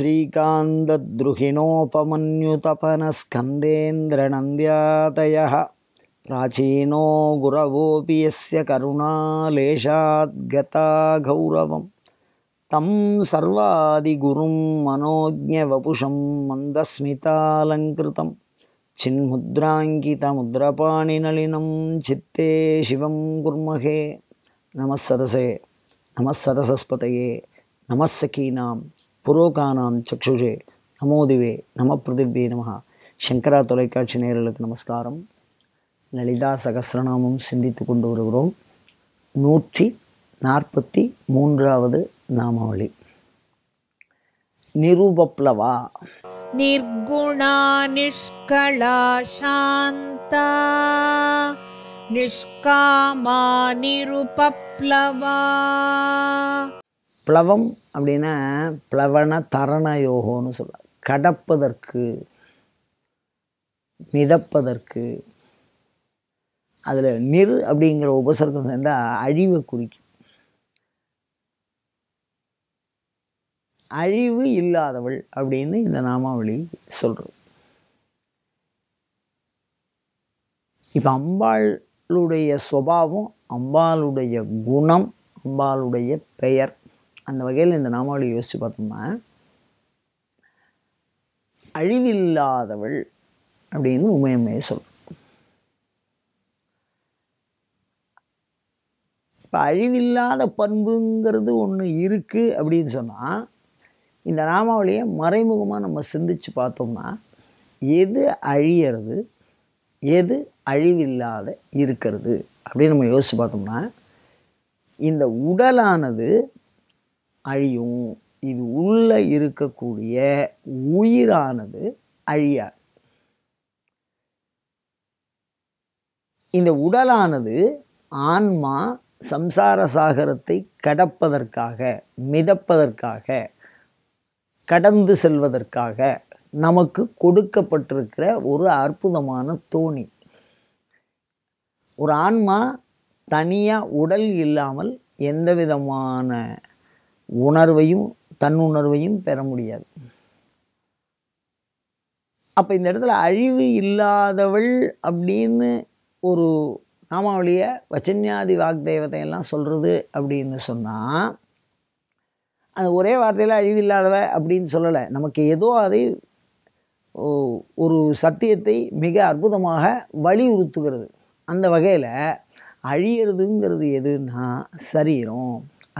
श्रीकान्तद्रुहिणोपमन्युतपनस्कन्देन्द्रनन्द्यातयः प्राचीनो गुरवोऽपि यस्य गौरवं तं सर्वादिगुरुं मनोज्ञवपुषं मन्दस्मितालङ्कृतं चिन्मुद्राङ्कितमुद्रपाणिनलिनं चित्ते शिवं कुर्महे नमः सदसे नमः सदसस्पतये नमः सखीनां புரோகானாம் சக்ஷுஷே நமோதிவே நம பிரதிபே நம சங்கரா தொலைக்காட்சி நேரலுக்கு நமஸ்காரம் லலிதா சகசிரநாமம் சிந்தித்து கொண்டு வருகிறோம் நூற்றி நாற்பத்தி மூன்றாவது நாமாவளி நிருபப்ளவா நிர்குணா நிஷ்கலா சாந்தா நிஷ்காமா நிருபப்ளவா பிளவம் அப்படின்னா பிளவன தரண யோகோன்னு சொல்லலாம் கடப்பதற்கு மிதப்பதற்கு அதில் நிறு அப்படிங்கிற உபசர்க்கம் சேர்ந்தால் அழிவை குறிக்கும் அழிவு இல்லாதவள் அப்படின்னு இந்த நாமாவளி சொல்கிறது இப்போ அம்பாளுடைய சுவாவம் அம்பாளுடைய குணம் அம்பாளுடைய பெயர் அந்த வகையில் இந்த நாமாவளி யோசித்து பார்த்தோம்னா அழிவில்லாதவள் அப்படின்னு உமையம்மையை சொல் இப்போ அழிவில்லாத பண்புங்கிறது ஒன்று இருக்குது அப்படின்னு சொன்னால் இந்த நாமாவளியை மறைமுகமாக நம்ம சிந்தித்து பார்த்தோம்னா எது அழியிறது எது அழிவில்லாத இருக்கிறது அப்படின்னு நம்ம யோசித்து பார்த்தோம்னா இந்த உடலானது அழியும் இது உள்ளே இருக்கக்கூடிய உயிரானது அழியாது இந்த உடலானது ஆன்மா சம்சார சாகரத்தை கடப்பதற்காக மிதப்பதற்காக கடந்து செல்வதற்காக நமக்கு கொடுக்கப்பட்டிருக்கிற ஒரு அற்புதமான தோணி ஒரு ஆன்மா தனியாக உடல் இல்லாமல் எந்த விதமான உணர்வையும் தன்னுணர்வையும் பெற முடியாது அப்போ இந்த இடத்துல அழிவு இல்லாதவள் அப்படின்னு ஒரு நாமாவளியை வச்சன்யாதி வாக்தேவதையெல்லாம் சொல்கிறது அப்படின்னு சொன்னால் அந்த ஒரே வார்த்தையில் அழிவு இல்லாதவ அப்படின்னு சொல்லலை நமக்கு ஏதோ அதை ஒரு சத்தியத்தை மிக அற்புதமாக வலியுறுத்துகிறது அந்த வகையில் அழியிறதுங்கிறது எதுன்னா சரீரம்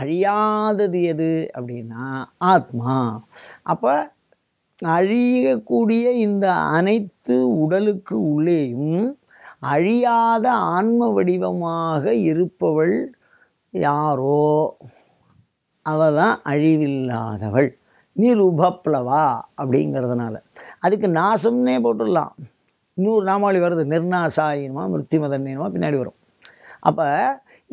அழியாதது எது அப்படின்னா ஆத்மா அப்போ அழியக்கூடிய இந்த அனைத்து உடலுக்கு உள்ளேயும் அழியாத ஆன்ம வடிவமாக இருப்பவள் யாரோ அவ தான் அழிவில்லாதவள் நிருபப்ளவா அப்படிங்கிறதுனால அதுக்கு நாசம்னே போட்டுடலாம் இன்னொரு நாமாவளி வருது நிர்நாசாயினுமா மிருத்திமதன்னுமா பின்னாடி வரும் அப்போ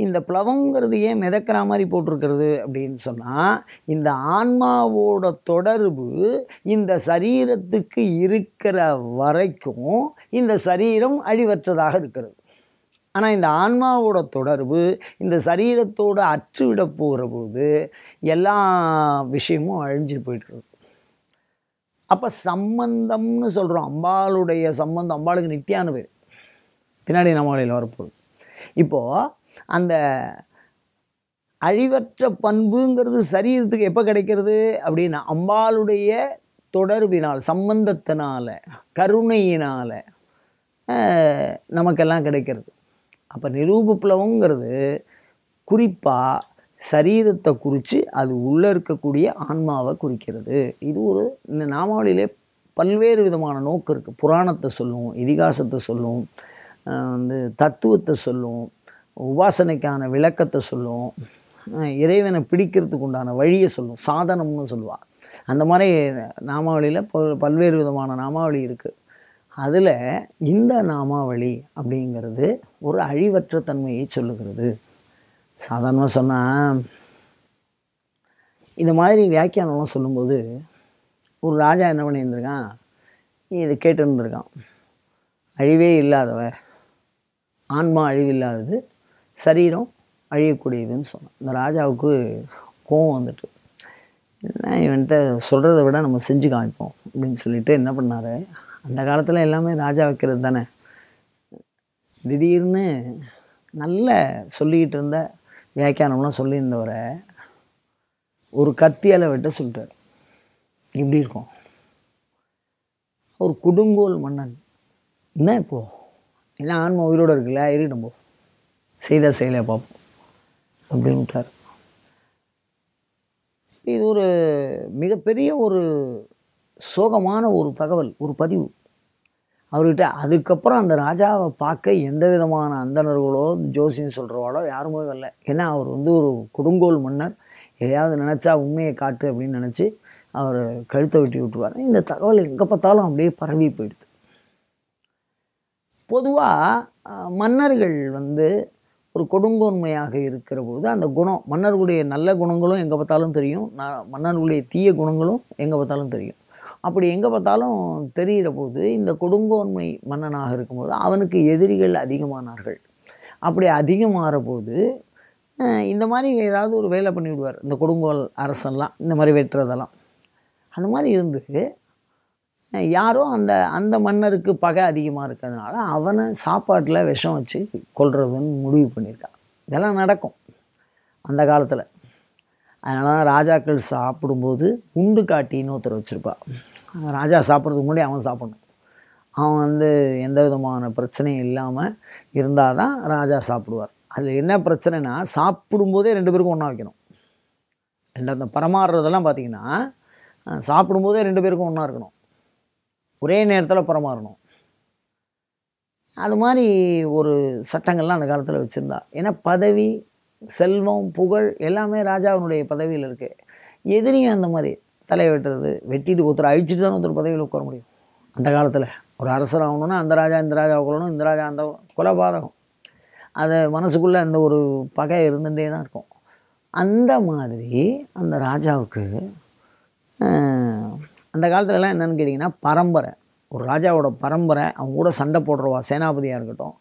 இந்த பிளவங்கிறது ஏன் மிதக்கிற மாதிரி போட்டிருக்கிறது அப்படின்னு சொன்னால் இந்த ஆன்மாவோட தொடர்பு இந்த சரீரத்துக்கு இருக்கிற வரைக்கும் இந்த சரீரம் அழிவற்றதாக இருக்கிறது ஆனால் இந்த ஆன்மாவோட தொடர்பு இந்த சரீரத்தோடு அற்றுவிட போகிற போது எல்லா விஷயமும் அழிஞ்சு போயிட்டுருக்கு அப்போ சம்பந்தம்னு சொல்கிறோம் அம்பாளுடைய சம்பந்தம் அம்பாளுக்கு நித்தியான பேர் பின்னாடி நம்மளையில் வரப்போகுது இப்போது அந்த அழிவற்ற பண்புங்கிறது சரீரத்துக்கு எப்போ கிடைக்கிறது அப்படின்னா அம்பாளுடைய தொடர்பினால் சம்பந்தத்தினால் கருணையினால் நமக்கெல்லாம் கிடைக்கிறது அப்போ நிரூபப்ளவங்கிறது குறிப்பாக சரீரத்தை குறித்து அது உள்ளே இருக்கக்கூடிய ஆன்மாவை குறிக்கிறது இது ஒரு இந்த நாமாவளியிலே பல்வேறு விதமான நோக்கு இருக்குது புராணத்தை சொல்லும் இதிகாசத்தை சொல்லும் வந்து தத்துவத்தை சொல்லும் உபாசனைக்கான விளக்கத்தை சொல்லும் இறைவனை பிடிக்கிறதுக்கு உண்டான வழியை சொல்லும் சாதனம்னு சொல்லுவாள் அந்த மாதிரி நாமாவளியில் பல்வேறு விதமான நாமாவளி இருக்குது அதில் இந்த நாமாவளி அப்படிங்கிறது ஒரு அழிவற்ற தன்மையை சொல்லுகிறது சாதாரணமாக சொன்னால் இந்த மாதிரி வியாக்கியானம்லாம் சொல்லும்போது ஒரு ராஜா என்ன பண்ணியிருந்திருக்கான் இது கேட்டிருந்திருக்கான் அழிவே இல்லாதவ ஆன்மா அழிவில்லாதது சரீரம் அழியக்கூடியதுன்னு சொன்னோம் இந்த ராஜாவுக்கு கோவம் வந்துட்டு என்ன இவன்கிட்ட சொல்கிறத விட நம்ம செஞ்சு காமிப்போம் அப்படின்னு சொல்லிட்டு என்ன பண்ணார் அந்த காலத்தில் எல்லாமே ராஜா வைக்கிறது தானே திடீர்னு நல்ல சொல்லிக்கிட்டு இருந்த வியாக்கியானம்லாம் சொல்லியிருந்தவரை ஒரு கத்தியால் வெட்ட சொல்லிட்டார் இப்படி இருக்கும் ஒரு குடுங்கோல் மன்னன் என்ன இப்போது ஏன்னா ஆன்ம உயிரோடு இருக்குல்ல இருக்கட்டும் போ செய்த செயலை பார்ப்போம் அப்படின்ட்டார் இது ஒரு மிகப்பெரிய ஒரு சோகமான ஒரு தகவல் ஒரு பதிவு அவர்கிட்ட அதுக்கப்புறம் அந்த ராஜாவை பார்க்க எந்த விதமான அந்தணர்களோ ஜோசின்னு சொல்கிறவாளோ யாருமே வரல ஏன்னா அவர் வந்து ஒரு கொடுங்கோல் மன்னர் எதையாவது நினச்சா உண்மையை காட்டு அப்படின்னு நினச்சி அவர் கழுத்தை வெட்டி விட்டுருவார் இந்த தகவல் எங்கே பார்த்தாலும் அப்படியே பரவி போயிடுது பொதுவாக மன்னர்கள் வந்து ஒரு கொடுங்கோன்மையாக இருக்கிற பொழுது அந்த குணம் மன்னர்களுடைய நல்ல குணங்களும் எங்கே பார்த்தாலும் தெரியும் மன்னர்களுடைய தீய குணங்களும் எங்கே பார்த்தாலும் தெரியும் அப்படி எங்கே பார்த்தாலும் தெரிகிற போது இந்த கொடுங்கோன்மை மன்னனாக இருக்கும்போது அவனுக்கு எதிரிகள் அதிகமானார்கள் அப்படி அதிகமாகிற போது இந்த மாதிரி ஏதாவது ஒரு வேலை பண்ணிவிடுவார் இந்த கொடுங்கோல் அரசெல்லாம் இந்த மாதிரி வெட்டுறதெல்லாம் அந்த மாதிரி இருந்து யாரோ அந்த அந்த மன்னருக்கு பகை அதிகமாக இருக்கிறதுனால அவனை சாப்பாட்டில் விஷம் வச்சு கொள்றதுன்னு முடிவு பண்ணியிருக்கான் இதெல்லாம் நடக்கும் அந்த காலத்தில் அதனால தான் ராஜாக்கள் சாப்பிடும்போது உண்டு காட்டின்னு ஒருத்தர் வச்சுருப்பா ராஜா சாப்பிட்றதுக்கு முன்னாடி அவன் சாப்பிடணும் அவன் வந்து எந்த விதமான பிரச்சனையும் இல்லாமல் இருந்தால் தான் ராஜா சாப்பிடுவார் அதில் என்ன பிரச்சனைனா சாப்பிடும்போதே ரெண்டு பேருக்கும் ஒன்றா வைக்கணும் ரெண்டு அந்த பரமாறுறதெல்லாம் பார்த்திங்கன்னா சாப்பிடும்போதே ரெண்டு பேருக்கும் ஒன்றா இருக்கணும் ஒரே நேரத்தில் பரமாறணும் அது மாதிரி ஒரு சட்டங்கள்லாம் அந்த காலத்தில் வச்சுருந்தா ஏன்னா பதவி செல்வம் புகழ் எல்லாமே ராஜாவினுடைய பதவியில் இருக்குது எதிரியும் அந்த மாதிரி தலையை வெட்டுறது வெட்டிட்டு ஒருத்தர் அழிச்சிட்டு தான் ஒருத்தர் பதவியில் உட்கார முடியும் அந்த காலத்தில் ஒரு அரசர் ஆகணும்னா அந்த ராஜா இந்த ராஜா கொள்ளணும் இந்த ராஜா அந்த குலபாதகம் அதை மனசுக்குள்ளே அந்த ஒரு பகை இருந்துகிட்டே தான் இருக்கும் அந்த மாதிரி அந்த ராஜாவுக்கு அந்த காலத்துலலாம் என்னென்னு கேட்டிங்கன்னா பரம்பரை ஒரு ராஜாவோட பரம்பரை அவங்க கூட சண்டை போடுறவா சேனாபதியாக இருக்கட்டும்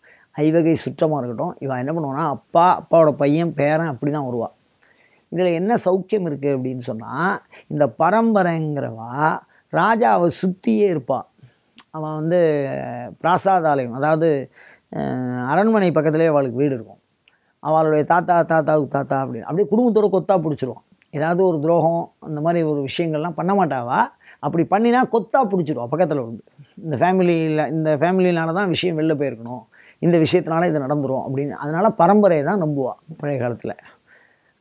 ஐவகை சுற்றமாக இருக்கட்டும் இவன் என்ன பண்ணுவான்னா அப்பா அப்பாவோட பையன் பேரன் அப்படி தான் வருவா இதில் என்ன சௌக்கியம் இருக்குது அப்படின்னு சொன்னால் இந்த பரம்பரைங்கிறவா ராஜாவை சுற்றியே இருப்பாள் அவன் வந்து பிராசாதாலயம் அதாவது அரண்மனை பக்கத்துலேயே அவளுக்கு வீடு இருக்கும் அவளுடைய தாத்தா தாத்தாவுக்கு தாத்தா அப்படின்னு அப்படியே குடும்பத்தோட கொத்தா பிடிச்சிருவான் ஏதாவது ஒரு துரோகம் அந்த மாதிரி ஒரு விஷயங்கள்லாம் பண்ண மாட்டாவா அப்படி பண்ணினா கொத்தாக பிடிச்சிடுவோம் பக்கத்தில் வந்து இந்த ஃபேமிலியில் இந்த ஃபேமிலினால தான் விஷயம் வெளில போயிருக்கணும் இந்த விஷயத்தினால இது நடந்துடும் அப்படின்னு அதனால் பரம்பரையை தான் நம்புவாள் பழைய காலத்தில்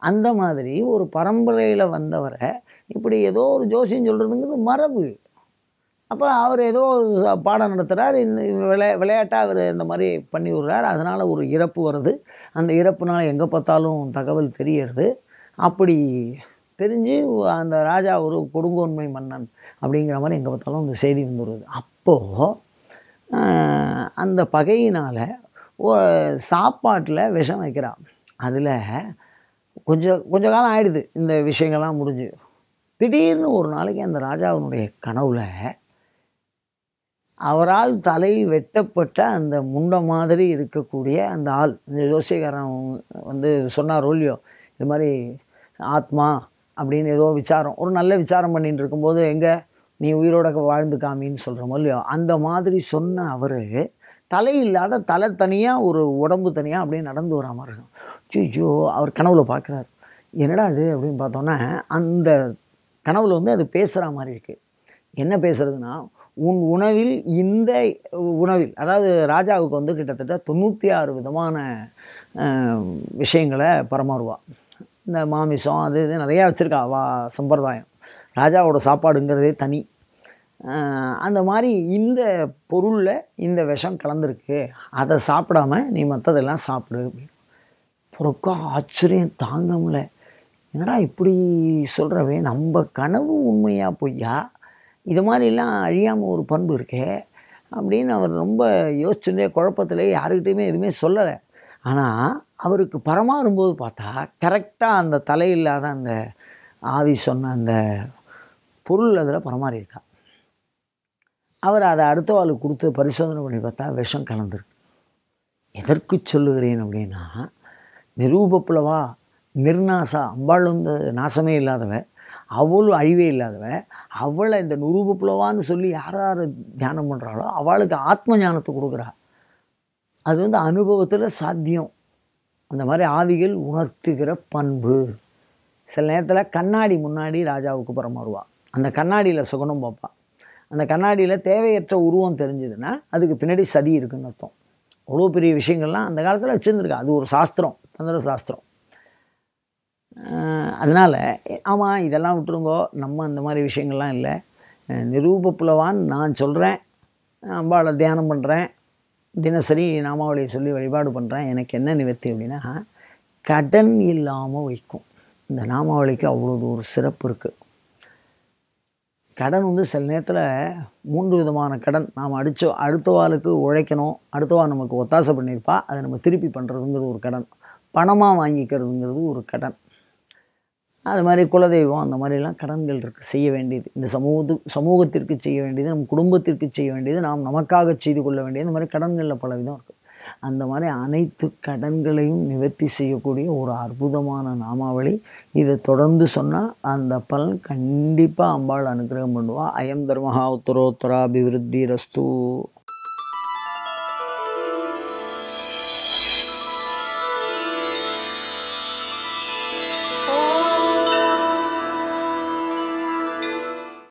அந்த மாதிரி ஒரு பரம்பரையில் வந்தவரை இப்படி ஏதோ ஒரு ஜோசியம் சொல்கிறதுங்கிறது மரபு அப்போ அவர் ஏதோ பாடம் நடத்துகிறார் இந்த விளை விளையாட்டாக அவர் இந்த மாதிரி பண்ணி விடுறார் அதனால் ஒரு இறப்பு வருது அந்த இறப்புனால் எங்கே பார்த்தாலும் தகவல் தெரியறது அப்படி தெரிஞ்சு அந்த ராஜா ஒரு கொடுங்கோன்மை மன்னன் அப்படிங்கிற மாதிரி எங்கே பார்த்தாலும் அந்த செய்தி வந்துடுது அப்போது அந்த பகையினால் சாப்பாட்டில் விஷம் வைக்கிறான் அதில் கொஞ்சம் கொஞ்ச காலம் ஆகிடுது இந்த விஷயங்கள்லாம் முடிஞ்சு திடீர்னு ஒரு நாளைக்கு அந்த ராஜாவினுடைய கனவுல அவரால் தலை வெட்டப்பட்ட அந்த முண்டை மாதிரி இருக்கக்கூடிய அந்த ஆள் இந்த ஜோசியக்காரன் வந்து சொன்னார் ஒல்லியோ இது மாதிரி ஆத்மா அப்படின்னு ஏதோ விசாரம் ஒரு நல்ல விசாரம் பண்ணிட்டு இருக்கும்போது எங்கே நீ உயிரோட வாழ்ந்து காமின்னு சொல்கிறோமோ இல்லையோ அந்த மாதிரி சொன்ன அவர் தலை இல்லாத தலை தனியாக ஒரு உடம்பு தனியாக அப்படியே நடந்து வர மாதிரி இருக்கும் ஜோ அவர் கனவுல பார்க்குறாரு என்னடா அது அப்படின்னு பார்த்தோன்னா அந்த கனவுல வந்து அது பேசுகிற மாதிரி இருக்குது என்ன பேசுகிறதுனா உன் உணவில் இந்த உணவில் அதாவது ராஜாவுக்கு வந்து கிட்டத்தட்ட தொண்ணூற்றி ஆறு விதமான விஷயங்களை பரமாறுவாள் இந்த மாமிசம் அது இது நிறையா வச்சுருக்கா வா சம்பிரதாயம் ராஜாவோட சாப்பாடுங்கிறதே தனி அந்த மாதிரி இந்த பொருளில் இந்த விஷம் கலந்துருக்கு அதை சாப்பிடாம நீ மற்றதெல்லாம் சாப்பிடு அப்படின்னு பொறுக்கா ஆச்சரியம் தாங்க முடியல என்னடா இப்படி சொல்கிறவே நம்ம கனவு உண்மையாக பொய்யா இது மாதிரிலாம் அழியாமல் ஒரு பண்பு இருக்கே அப்படின்னு அவர் ரொம்ப யோசிச்சுட்டே குழப்பத்தில் யாருக்கிட்டையுமே எதுவுமே சொல்லலை ஆனால் அவருக்கு பரமாறும்போது பார்த்தா கரெக்டாக அந்த தலையில்லாத அந்த ஆவி சொன்ன அந்த பொருள் அதில் பரமாறி இருக்கா அவர் அதை அடுத்த ஆளுக்கு கொடுத்து பரிசோதனை பண்ணி பார்த்தா விஷம் கலந்துருக்கு எதற்கு சொல்லுகிறேன் அப்படின்னா நிரூபப்புலவா நிர்நாசா அம்பாள் வந்து நாசமே இல்லாதவன் அவளும் அழிவே இல்லாதவன் அவளை இந்த நிரூபப்புலவான்னு சொல்லி யார் யார் தியானம் பண்ணுறாளோ அவளுக்கு ஆத்ம ஞானத்தை கொடுக்குறா அது வந்து அனுபவத்தில் சாத்தியம் அந்த மாதிரி ஆவிகள் உணர்த்துகிற பண்பு சில நேரத்தில் கண்ணாடி முன்னாடி ராஜாவுக்கு புறம் வருவாள் அந்த கண்ணாடியில் சுகுணம் பார்ப்பான் அந்த கண்ணாடியில் தேவையற்ற உருவம் தெரிஞ்சதுன்னா அதுக்கு பின்னாடி சதி இருக்குன்னு அர்த்தம் அவ்வளோ பெரிய விஷயங்கள்லாம் அந்த காலத்தில் வச்சுருந்துருக்கா அது ஒரு சாஸ்திரம் தந்திர சாஸ்திரம் அதனால் ஆமாம் இதெல்லாம் விட்டுருங்கோ நம்ம அந்த மாதிரி விஷயங்கள்லாம் இல்லை நிரூபப்புலவான் நான் சொல்கிறேன் அம்பாவில் தியானம் பண்ணுறேன் தினசரி நாமாவளியை சொல்லி வழிபாடு பண்ணுறேன் எனக்கு என்ன நிவர்த்தி அப்படின்னா கடன் இல்லாமல் வைக்கும் இந்த நாமாவளிக்கு அவ்வளோது ஒரு சிறப்பு இருக்குது கடன் வந்து சில நேரத்தில் மூன்று விதமான கடன் நாம் அடுத்த வாளுக்கு உழைக்கணும் அடுத்த அடுத்தவா நமக்கு ஒத்தாசை பண்ணியிருப்பா அதை நம்ம திருப்பி பண்ணுறதுங்கிறது ஒரு கடன் பணமாக வாங்கிக்கிறதுங்கிறது ஒரு கடன் அது மாதிரி குலதெய்வம் அந்த மாதிரிலாம் கடன்கள் இருக்குது செய்ய வேண்டியது இந்த சமூக சமூகத்திற்கு செய்ய வேண்டியது நம் குடும்பத்திற்கு செய்ய வேண்டியது நாம் நமக்காக செய்து கொள்ள வேண்டியது இந்த மாதிரி கடன்களில் பலவிதம் இருக்குது அந்த மாதிரி அனைத்து கடன்களையும் நிவர்த்தி செய்யக்கூடிய ஒரு அற்புதமான நாமாவளி இதை தொடர்ந்து சொன்னால் அந்த பலன் கண்டிப்பாக அம்பாள் அனுகிரகம் பண்ணுவாள் அயம் தர்மஹா உத்தரோத்தரா அபிவிருத்தி ரஸ்து